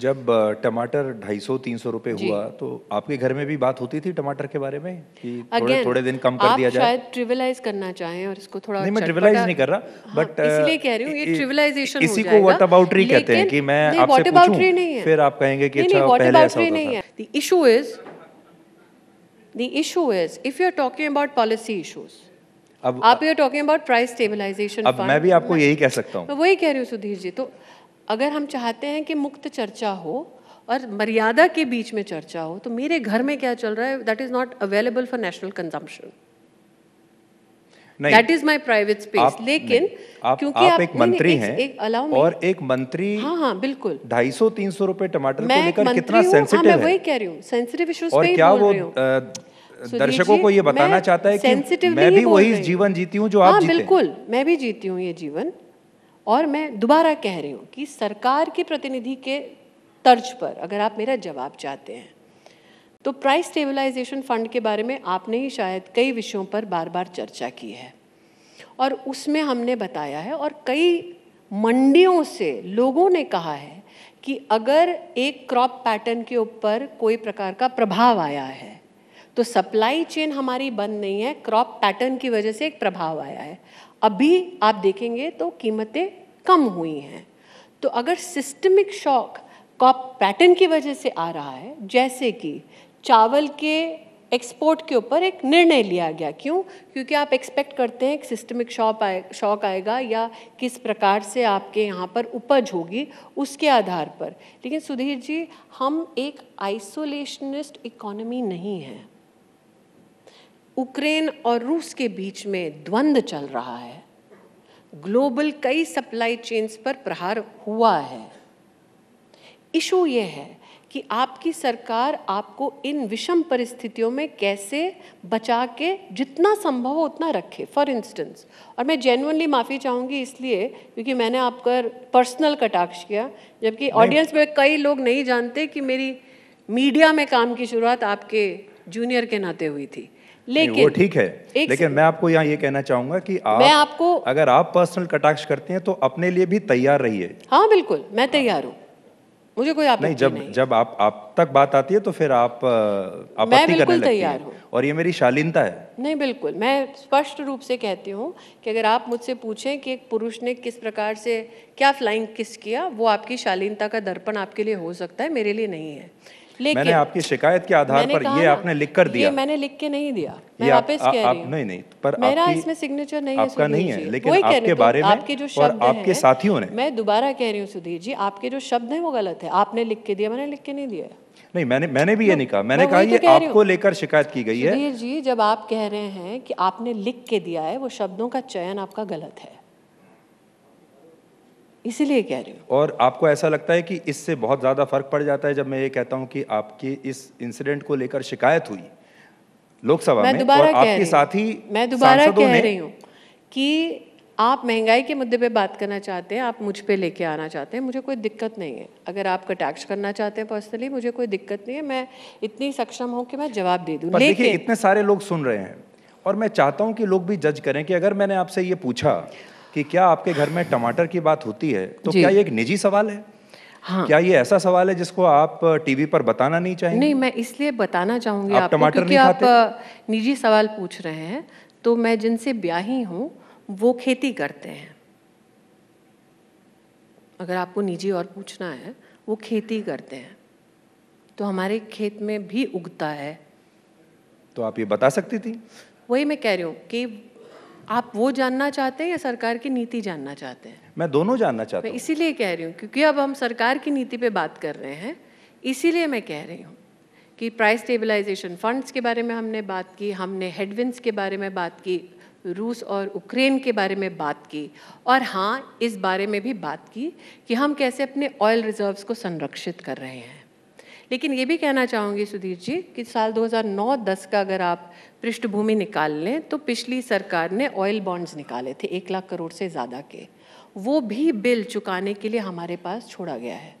जब टमाटर ढाई सौ तीन सौ रुपए हुआ तो आपके घर में भी बात होती थी टमाटर के बारे में कि Again, थोड़े थोड़े दिन कम कर दिया जाए शायद ट्रिवलाइज करना चाहें और इसको थोड़ा नहीं मैं ट्रिवलाइज नहीं कर रहा बट हाँ, इसलिए कह रही हूँ ये ट्रिवलाइजेशन इसी को व्हाट अबाउट कहते हैं कि मैं आपसे पूछूं फिर आप कहेंगे कि अच्छा पहले ऐसा होता था the issue is the issue is if you are talking about policy issues अब आप you are talking about price stabilization अब मैं भी आपको यही कह सकता हूँ वही कह रही हूँ सुधीर जी तो अगर हम चाहते हैं कि मुक्त चर्चा हो और मर्यादा के बीच में चर्चा हो तो मेरे घर में क्या चल रहा है that is not available for national consumption that is my private space लेकिन आप, क्योंकि आप, आप एक मंत्री हैं एक, एक और एक मंत्री हाँ हाँ बिल्कुल ढाई सौ तीन सौ रुपए टमाटर को लेकर कितना सेंसिटिव हाँ, मैं वही कह रही हूँ सेंसिटिव इश्यूज और क्या वो दर्शकों को ये बताना चाहता है कि मैं भी वही जीवन जीती हूँ जो आप हाँ, बिल्कुल मैं भी जीती हूँ ये जीवन और मैं दोबारा कह रही हूँ कि सरकार के प्रतिनिधि के तर्ज पर अगर आप मेरा जवाब चाहते हैं तो प्राइस स्टेबलाइजेशन फंड के बारे में आपने ही शायद कई विषयों पर बार बार चर्चा की है और उसमें हमने बताया है और कई मंडियों से लोगों ने कहा है कि अगर एक क्रॉप पैटर्न के ऊपर कोई प्रकार का प्रभाव आया है तो सप्लाई चेन हमारी बंद नहीं है क्रॉप पैटर्न की वजह से एक प्रभाव आया है अभी आप देखेंगे तो कीमतें कम हुई हैं तो अगर सिस्टमिक शॉक क्रॉप पैटर्न की वजह से आ रहा है जैसे कि चावल के एक्सपोर्ट के ऊपर एक निर्णय लिया गया क्यों क्योंकि आप एक्सपेक्ट करते हैं एक सिस्टमिक शॉप आए शॉक आएगा या किस प्रकार से आपके यहाँ पर उपज होगी उसके आधार पर लेकिन सुधीर जी हम एक आइसोलेशनिस्ट इकोनॉमी नहीं है उक्रेन और रूस के बीच में द्वंद्व चल रहा है ग्लोबल कई सप्लाई चेन्स पर प्रहार हुआ है इशू यह है कि आपकी सरकार आपको इन विषम परिस्थितियों में कैसे बचा के जितना संभव हो उतना रखे फॉर इंस्टेंस और मैं जेनुअनली माफ़ी चाहूँगी इसलिए क्योंकि मैंने आपका पर्सनल कटाक्ष किया जबकि ऑडियंस में कई लोग नहीं जानते कि मेरी मीडिया में काम की शुरुआत आपके जूनियर के नाते हुई थी लेकिन वो ठीक है लेकिन मैं आपको यहाँ ये कहना चाहूंगा कि आप मैं आपको अगर आप पर्सनल कटाक्ष करते हैं तो अपने लिए भी तैयार रहिए हाँ बिल्कुल मैं तैयार हूँ मुझे कोई नहीं जब नहीं। जब आप आप तक बात आती है तो फिर आप आप मैं बिल्कुल तैयार हूँ और ये मेरी शालीनता है नहीं बिल्कुल मैं स्पष्ट रूप से कहती हूँ कि अगर आप मुझसे पूछें कि एक पुरुष ने किस प्रकार से क्या फ्लाइंग किस किया वो आपकी शालीनता का दर्पण आपके लिए हो सकता है मेरे लिए नहीं है मैंने आपकी शिकायत के आधार पर ये आपने लिख कर दिया मैंने लिख के नहीं दिया मैं वापस कह रही हूं नहीं नहीं पर मेरा इसमें सिग्नेचर नहीं है आपका नहीं है लेकिन आपके बारे में आपके जो शब्द आपके साथियों ने मैं दोबारा कह रही हूँ सुधीर जी आपके जो शब्द हैं वो गलत है आपने लिख के दिया मैंने लिख के नहीं दिया नहीं मैंने मैंने भी ये तो नहीं कहा मैंने कहा तो ये आपको लेकर शिकायत की गई है जी जब आप कह रहे हैं कि आपने लिख के दिया है वो शब्दों का चयन आपका गलत है इसीलिए कह रही हूँ और आपको ऐसा लगता है कि इससे बहुत ज़्यादा फर्क पड़ जाता है जब मैं ये कहता हूँ कि आपकी इस इंसिडेंट को लेकर शिकायत हुई लोकसभा में और आपके साथ ही मैं दोबारा कह रही हूँ कि आप महंगाई के मुद्दे पे बात करना चाहते हैं आप मुझ पे लेके आना चाहते हैं मुझे कोई दिक्कत नहीं है अगर आप कटाक्ष करना चाहते हैं पर्सनली मुझे कोई दिक्कत नहीं है मैं इतनी सक्षम हूँ कि मैं जवाब दे दूँ देखिए इतने सारे लोग सुन रहे हैं और मैं चाहता हूँ कि लोग भी जज करें कि अगर मैंने आपसे ये पूछा कि क्या आपके घर में टमाटर की बात होती है तो क्या ये एक निजी सवाल है हाँ क्या ये ऐसा सवाल है जिसको आप टीवी पर बताना नहीं चाहेंगे नहीं मैं इसलिए बताना चाहूंगी आप टमाटर क्योंकि आप निजी सवाल पूछ रहे हैं तो मैं जिनसे ब्याही हूँ वो खेती करते हैं अगर आपको निजी और पूछना है वो खेती करते हैं तो हमारे खेत में भी उगता है तो आप ये बता सकती थी वही मैं कह रही हूँ कि आप वो जानना चाहते हैं या सरकार की नीति जानना चाहते हैं मैं दोनों जानना चाहता हूँ इसीलिए कह रही हूँ क्योंकि अब हम सरकार की नीति पे बात कर रहे हैं इसीलिए मैं कह रही हूँ कि प्राइस स्टेबलाइजेशन फंड्स के बारे में हमने बात की हमने हेडविंस के बारे में बात की रूस और उक्रेन के बारे में बात की और हाँ इस बारे में भी बात की कि हम कैसे अपने ऑयल रिजर्व्स को संरक्षित कर रहे हैं लेकिन ये भी कहना चाहूँगी सुधीर जी कि साल 2009-10 का अगर आप पृष्ठभूमि निकाल लें तो पिछली सरकार ने ऑयल बॉन्ड्स निकाले थे एक लाख करोड़ से ज़्यादा के वो भी बिल चुकाने के लिए हमारे पास छोड़ा गया है